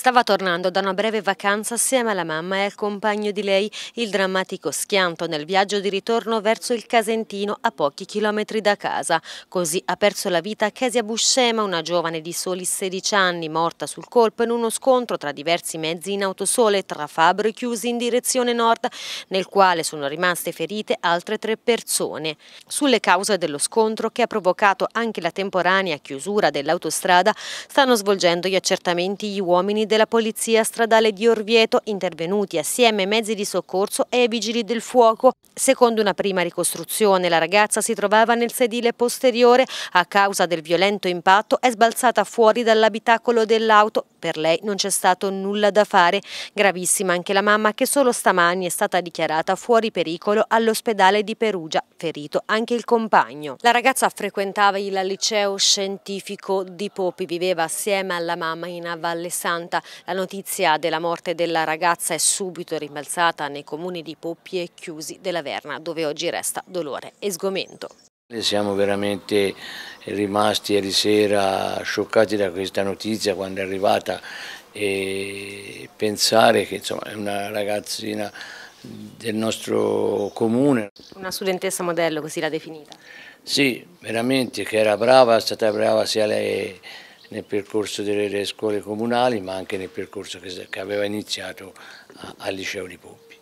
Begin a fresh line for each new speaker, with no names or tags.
Stava tornando da una breve vacanza assieme alla mamma e al compagno di lei, il drammatico schianto nel viaggio di ritorno verso il Casentino a pochi chilometri da casa. Così ha perso la vita Kesia Buscema, una giovane di soli 16 anni, morta sul colpo in uno scontro tra diversi mezzi in autosole tra Fabro e Chiusi in direzione nord, nel quale sono rimaste ferite altre tre persone. Sulle cause dello scontro, che ha provocato anche la temporanea chiusura dell'autostrada, stanno svolgendo gli accertamenti gli uomini della Polizia Stradale di Orvieto, intervenuti assieme ai mezzi di soccorso e ai vigili del fuoco. Secondo una prima ricostruzione, la ragazza si trovava nel sedile posteriore. A causa del violento impatto è sbalzata fuori dall'abitacolo dell'auto. Per lei non c'è stato nulla da fare. Gravissima anche la mamma che solo stamani è stata dichiarata fuori pericolo all'ospedale di Perugia, ferito anche il compagno. La ragazza frequentava il liceo scientifico di Popi, viveva assieme alla mamma in Valle Santa la notizia della morte della ragazza è subito rimbalzata nei comuni di Poppi e Chiusi della Verna, dove oggi resta dolore e sgomento.
Siamo veramente rimasti ieri sera scioccati da questa notizia quando è arrivata e pensare che insomma, è una ragazzina del nostro comune.
Una studentessa modello, così l'ha definita?
Sì, veramente, che era brava, è stata brava sia lei nel percorso delle, scuole comunali ma anche nel percorso che, aveva iniziato al liceo di Poppi.